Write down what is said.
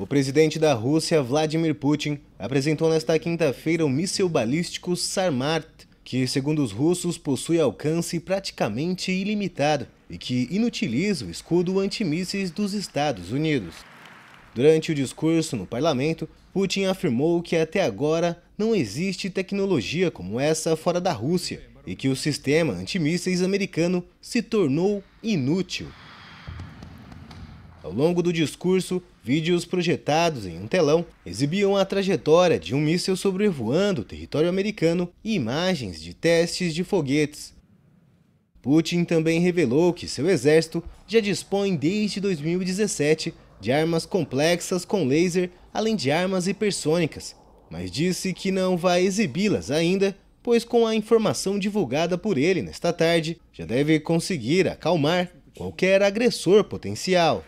O presidente da Rússia, Vladimir Putin, apresentou nesta quinta-feira o míssil balístico Sarmat, que, segundo os russos, possui alcance praticamente ilimitado e que inutiliza o escudo antimísseis dos Estados Unidos. Durante o discurso no parlamento, Putin afirmou que até agora não existe tecnologia como essa fora da Rússia e que o sistema antimísseis americano se tornou inútil. Ao longo do discurso, vídeos projetados em um telão exibiam a trajetória de um míssil sobrevoando o território americano e imagens de testes de foguetes. Putin também revelou que seu exército já dispõe desde 2017 de armas complexas com laser, além de armas hipersônicas, mas disse que não vai exibi-las ainda, pois com a informação divulgada por ele nesta tarde, já deve conseguir acalmar qualquer agressor potencial.